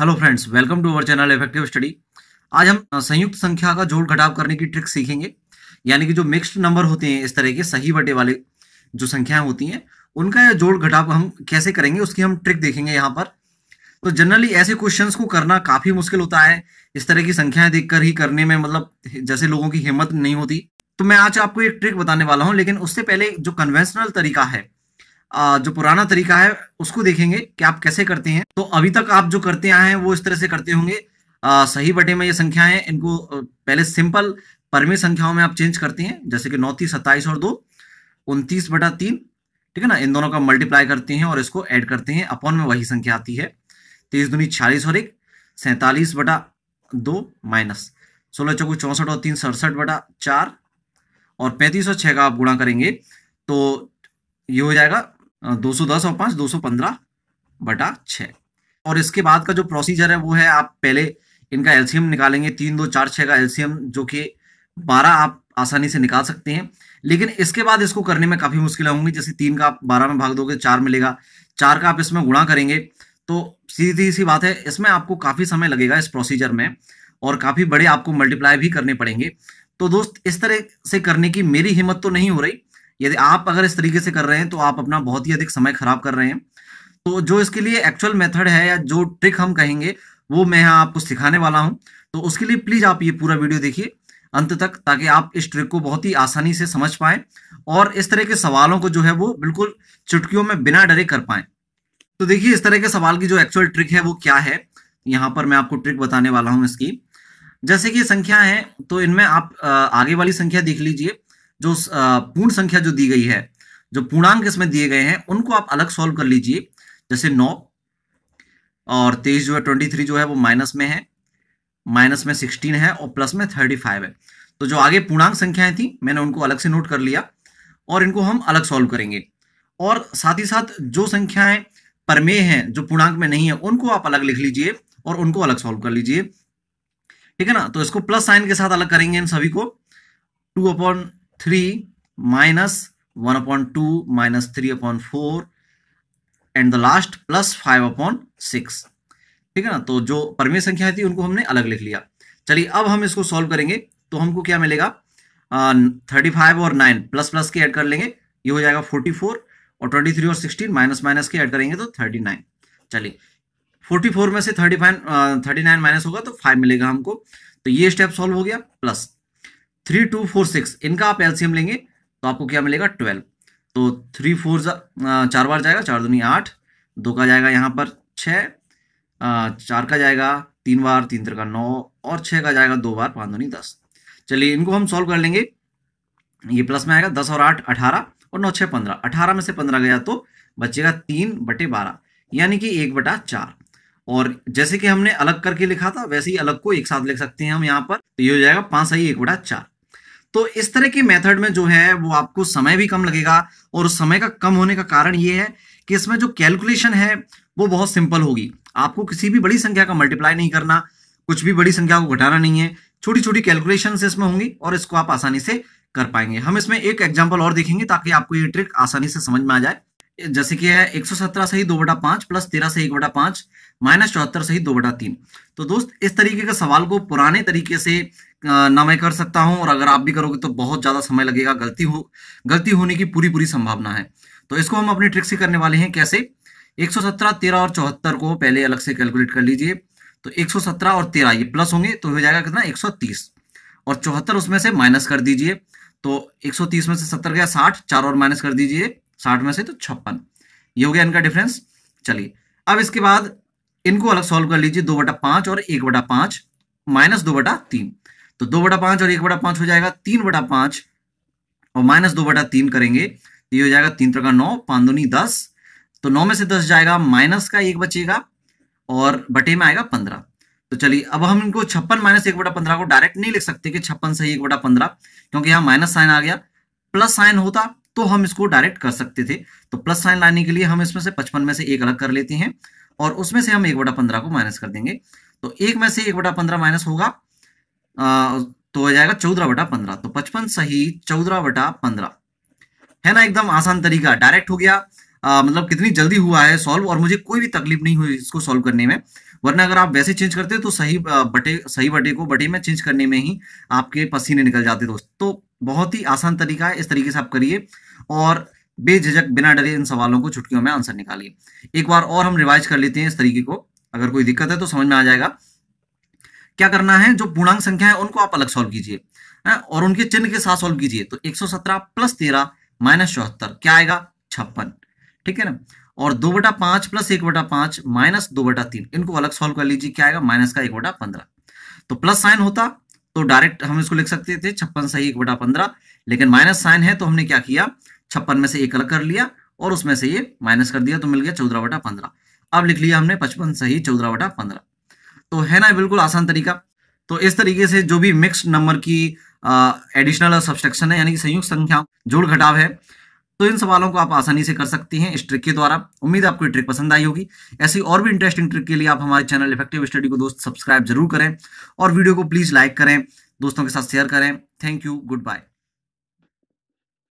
hello friends welcome to our channel effective study आज हम संयुक्त संख्या का जोड़ घटाव करने की ट्रिक सीखेंगे यानी कि जो मिक्स्ड नंबर होते हैं इस तरह के सही बटे वाले जो संख्याएं होती हैं उनका जोड़ घटाव हम कैसे करेंगे उसकी हम ट्रिक देखेंगे यहाँ पर तो जनरली ऐसे क्वेश्चंस को करना काफ़ी मुश्किल होता है इस तरह की संख्याएं देखकर ही करने में मतलब जैसे लोगों की हिम्मत नहीं होती तो मैं आज आपको एक ट्रिक बताने वाला हूँ लेकिन उससे पहले जो कन्वेंशनल तरीका है जो पुराना तरीका है उसको देखेंगे कि आप कैसे करते हैं तो अभी तक आप जो करते आए हैं वो इस तरह से करते होंगे सही बटे में ये संख्याएं इनको पहले सिंपल परमे संख्याओं में आप चेंज करते हैं जैसे कि नौ तीस सत्ताईस और दो उनतीस बटा तीन ठीक है ना इन दोनों का मल्टीप्लाई करते हैं और इसको ऐड करते हैं अपॉन में वही संख्या आती है तेईस दूनी छियालीस और एक सैंतालीस बटा दो माइनस सोलह चौको चौंसठ और तीन सड़सठ बटा चार और पैंतीस और छः का आप गुणा करेंगे तो ये हो जाएगा दो सौ दस और पांच दो सौ पंद्रह बटा छः और इसके बाद का जो प्रोसीजर है वो है आप पहले इनका एलसीएम निकालेंगे तीन दो चार छः का एलसीएम जो कि बारह आप आसानी से निकाल सकते हैं लेकिन इसके बाद इसको करने में काफ़ी मुश्किलें होंगी जैसे तीन का आप बारह में भाग दोगे चार मिलेगा चार का आप इसमें गुणा करेंगे तो सीधी सी बात है इसमें आपको काफ़ी समय लगेगा इस प्रोसीजर में और काफ़ी बड़े आपको मल्टीप्लाई भी करने पड़ेंगे तो दोस्त इस तरह से करने की मेरी हिम्मत तो नहीं हो रही यदि आप अगर इस तरीके से कर रहे हैं तो आप अपना बहुत ही अधिक समय खराब कर रहे हैं तो जो इसके लिए एक्चुअल मेथड है या जो ट्रिक हम कहेंगे वो मैं यहाँ आपको सिखाने वाला हूँ तो उसके लिए प्लीज़ आप ये पूरा वीडियो देखिए अंत तक ताकि आप इस ट्रिक को बहुत ही आसानी से समझ पाए और इस तरह के सवालों को जो है वो बिल्कुल चुटकियों में बिना डरे कर पाए तो देखिए इस तरह के सवाल की जो एक्चुअल ट्रिक है वो क्या है यहाँ पर मैं आपको ट्रिक बताने वाला हूँ इसकी जैसे कि संख्या है तो इनमें आप आगे वाली संख्या देख लीजिए जो पूर्ण संख्या जो दी गई है जो पूर्णांक इसमें दिए गए हैं उनको आप अलग सॉल्व कर लीजिए जैसे नौ और तेईस जो है ट्वेंटी थ्री जो है वो माइनस में है माइनस में सिक्सटीन है और प्लस में थर्टी फाइव है तो जो आगे पूर्णांक संख्याएं थी मैंने उनको अलग से नोट कर लिया और इनको हम अलग सॉल्व करेंगे और साथ ही साथ जो संख्याएं परमेय हैं जो पूर्णांक में नहीं है उनको आप अलग लिख लीजिए और उनको अलग सॉल्व कर लीजिए ठीक है ना तो इसको प्लस साइन के साथ अलग करेंगे इन सभी को two upon three minus one upon two minus three upon four and the last plus five upon six ठीक है ना तो जो परमीय संख्या थी उनको हमने अलग लिख लिया चलिए अब हम इसको सॉल्व करेंगे तो हमको क्या मिलेगा थर्टी फाइव और नाइन प्लस प्लस के ऐड कर लेंगे ये हो जाएगा फोर्टी फोर और ट्वेंटी थ्री और सिक्सटीन माइनस माइनस के ऐड करेंगे तो थर्टी नाइन चलिए फोर्टी फोर में से thirty five thirty nine minus होगा तो फाइव मिलेगा हमको तो ये स्टेप सॉल्व हो गया plus three two four six इनका आप एलसीएम लेंगे तो आपको क्या मिलेगा ट्वेल्व तो थ्री फोर चार बार जाएगा चार दूनी आठ दो का जाएगा यहाँ पर छः चार का जाएगा तीन बार तीन तरह का नौ और छः का जाएगा दो बार पाँच दूनी दस चलिए इनको हम सॉल्व कर लेंगे ये प्लस में आएगा दस और आठ अठारह और नौ छः पंद्रह अठारह में से पंद्रह गया तो बचेगा तीन बटे बारह यानी कि एक बटा चार और जैसे कि हमने अलग करके लिखा था वैसे ही अलग को एक साथ लिख सकते हैं हम यहाँ पर तो ये हो जाएगा पाँच सही एक बटा चार तो इस तरह के मेथड में जो है वो आपको समय भी कम लगेगा और समय का कम होने का कारण ये है कि इसमें जो कैलकुलेशन है वो बहुत सिंपल होगी आपको किसी भी बड़ी संख्या का मल्टीप्लाई नहीं करना कुछ भी बड़ी संख्या को घटाना नहीं है छोटी छोटी कैलकुलेशन इसमें होंगी और इसको आप आसानी से कर पाएंगे हम इसमें एक एग्जाम्पल और देखेंगे ताकि आपको ये ट्रिक आसानी से समझ में आ जाए जैसे कि है 117 सही दो बटा पांच प्लस तेरह सही एक बटा पांच माइनस चौहत्तर सही दो बटा तीन तो दोस्त इस तरीके के सवाल को पुराने तरीके से ना मैं कर सकता हूं और अगर आप भी करोगे तो बहुत ज़्यादा समय लगेगा गलती हो गलती होने की पूरी पूरी संभावना है तो इसको हम अपनी ट्रिक से करने वाले हैं कैसे 117, 13 और चौहत्तर को पहले अलग से कैलकुलेट कर लीजिए तो 117 और 13 ये प्लस होंगे तो हो जाएगा कितना 130 और चौहत्तर उसमें से माइनस कर दीजिए तो 130 में से 70 गया 60 चार और माइनस कर दीजिए साठ में से तो छप्पन ये हो गया इनका डिफरेंस चलिए अब इसके बाद इनको अलग सॉल्व कर लीजिए दो बटा पांच और एक बटा पांच माइनस दो बटा तीन तो दो बटा पांच और एक बटा पांच हो जाएगा तीन बटा पांच और माइनस दो बटा तीन करेंगे तो ये हो जाएगा तीन तरह का नौ पांदुनी दस तो नौ में से दस जाएगा माइनस का एक बचेगा और बटे में आएगा पंद्रह तो चलिए अब हम इनको छप्पन माइनस एक बटा पंद्रह को डायरेक्ट नहीं लिख सकते कि छप्पन से एक बटा पंद्रह क्योंकि यहाँ माइनस साइन आ गया प्लस साइन होता तो हम इसको डायरेक्ट कर सकते थे तो प्लस साइन लाने के लिए हम इसमें से पचपन में से एक अलग कर लेते हैं और उसमें से हम एक बटा पंद्रह को माइनस कर देंगे तो एक में से एक बटा पंद्रह माइनस होगा आ, तो हो जाएगा चौदह बटा पंद्रह तो पचपन सही चौदह बटा पंद्रह है ना एकदम आसान तरीका डायरेक्ट हो गया आ, मतलब कितनी जल्दी हुआ है सॉल्व और मुझे कोई भी तकलीफ नहीं हुई इसको सॉल्व करने में वरना अगर आप वैसे चेंज करते तो सही बटे सही बटे को बटे में चेंज करने में ही आपके पसीने निकल जाते दोस्त तो बहुत ही आसान तरीका है इस तरीके से आप करिए और बेझिझक बिना डरे इन सवालों को छुटकियों में आंसर निकालिए एक बार और हम रिवाइज कर लेते हैं इस तरीके को अगर कोई दिक्कत है तो समझ में आ जाएगा क्या करना है जो पूर्णांक संख्या है उनको आप अलग सॉल्व कीजिए हाँ, और उनके चिन्ह के साथ सॉल्व कीजिए तो 117 प्लस तेरह माइनस चौहत्तर क्या आएगा छप्पन ठीक है ना और दो बटा पांच प्लस एक बटा पांच माइनस दो बटा तीन इनको अलग सॉल्व कर लीजिए क्या आएगा माइनस का एक बटा पंद्रह तो प्लस साइन होता तो डायरेक्ट हम इसको लिख सकते थे छप्पन से एक बटा पंद्रह लेकिन माइनस साइन है तो हमने क्या किया छप्पन में से एक अलग कर लिया और उसमें से ये माइनस कर दिया तो मिल गया चौदह बटा पंद्रह अब लिख लिया हमने पचपन से ही चौदह बटा पंद्रह तो है ना बिल्कुल आसान तरीका तो इस तरीके से जो भी मिक्स नंबर की एडिशनल और सब्सट्रक्शन है यानी कि संयुक्त संख्या जोड़ घटाव है तो इन सवालों को आप आसानी से कर सकती हैं इस ट्रिक के द्वारा उम्मीद आपको ट्रिक पसंद आई होगी ऐसी और भी इंटरेस्टिंग ट्रिक के लिए आप हमारे चैनल इफेक्टिव स्टडी को दोस्त सब्सक्राइब जरूर करें और वीडियो को प्लीज़ लाइक करें दोस्तों के साथ शेयर करें थैंक यू गुड बाय